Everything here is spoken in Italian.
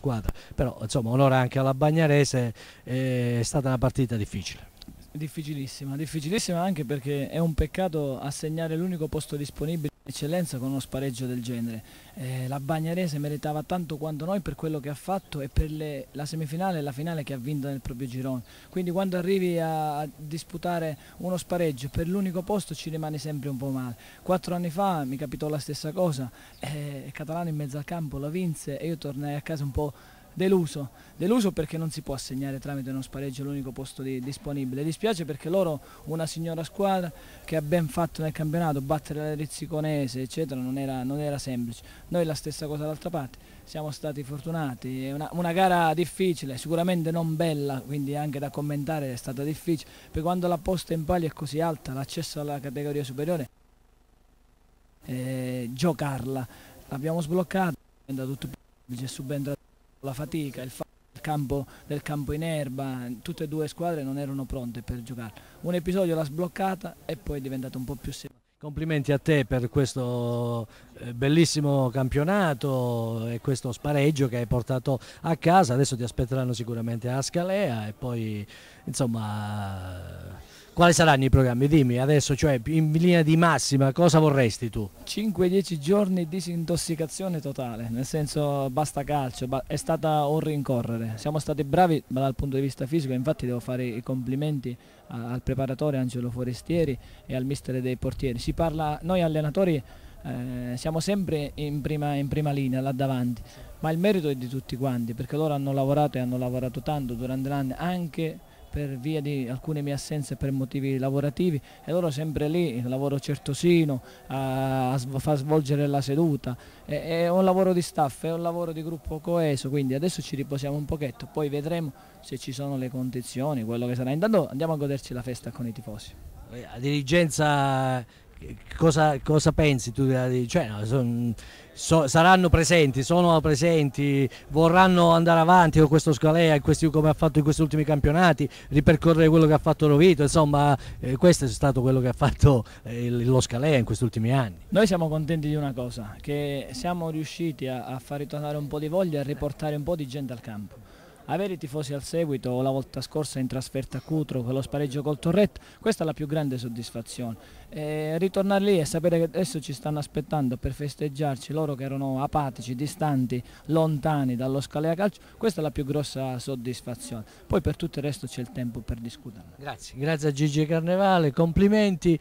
squadra. Però insomma onore anche alla Bagnarese, eh, è stata una partita difficile. Difficilissima, difficilissima anche perché è un peccato assegnare l'unico posto disponibile eccellenza con uno spareggio del genere. Eh, la Bagnarese meritava tanto quanto noi per quello che ha fatto e per le, la semifinale e la finale che ha vinto nel proprio girone. Quindi quando arrivi a, a disputare uno spareggio per l'unico posto ci rimane sempre un po' male. Quattro anni fa mi capitò la stessa cosa, eh, Catalano in mezzo al campo la vinse e io tornai a casa un po' deluso, deluso perché non si può assegnare tramite uno spareggio l'unico posto di, disponibile. Dispiace perché loro, una signora squadra che ha ben fatto nel campionato, battere la Rizziconese, eccetera, non era, non era semplice. Noi la stessa cosa d'altra parte, siamo stati fortunati, è una, una, gara difficile, sicuramente non bella, quindi anche da commentare è stata difficile, perché quando la posta in palio è così alta, l'accesso alla categoria superiore, eh, giocarla, l'abbiamo sbloccata, è andato tutto più semplice, subentra la fatica, il fatto campo, del campo in erba, tutte e due squadre non erano pronte per giocare. Un episodio l'ha sbloccata e poi è diventata un po' più semplice. Complimenti a te per questo eh, bellissimo campionato e questo spareggio che hai portato a casa. Adesso ti aspetteranno sicuramente a Scalea e poi insomma quali saranno i programmi? Dimmi adesso, cioè in linea di massima, cosa vorresti tu? 5-10 giorni di disintossicazione totale, nel senso basta calcio, è stata un rincorrere. Siamo stati bravi ma dal punto di vista fisico, infatti devo fare i complimenti al preparatore Angelo Forestieri e al mister dei portieri. Si parla, noi allenatori eh, siamo sempre in prima, in prima linea, là davanti, ma il merito è di tutti quanti perché loro hanno lavorato e hanno lavorato tanto durante l'anno anche per via di alcune mie assenze per motivi lavorativi e loro sempre lì, lavoro certosino, a, a far svolgere la seduta, è, è un lavoro di staff, è un lavoro di gruppo coeso, quindi adesso ci riposiamo un pochetto, poi vedremo se ci sono le condizioni, quello che sarà. Intanto andiamo a goderci la festa con i tifosi. La eh, dirigenza cosa, cosa, pensi tu? Cioè, no, son, so, saranno presenti, sono presenti, vorranno andare avanti con questo Scalea, questi, come ha fatto in questi ultimi campionati, ripercorrere quello che ha fatto Rovito, insomma eh, questo è stato quello che ha fatto eh, lo Scalea in questi ultimi anni. Noi siamo contenti di una cosa, che siamo riusciti a, a far ritornare un po' di voglia e a riportare un po' di gente al campo avere i tifosi al seguito la volta scorsa in trasferta a Cutro con lo spareggio col Torretto, questa è la più grande soddisfazione. E ritornare lì e sapere che adesso ci stanno aspettando per festeggiarci loro che erano apatici, distanti, lontani dallo Scalea Calcio, questa è la più grossa soddisfazione. Poi per tutto il resto c'è il tempo per discuterla. Grazie, grazie a Gigi Carnevale, complimenti.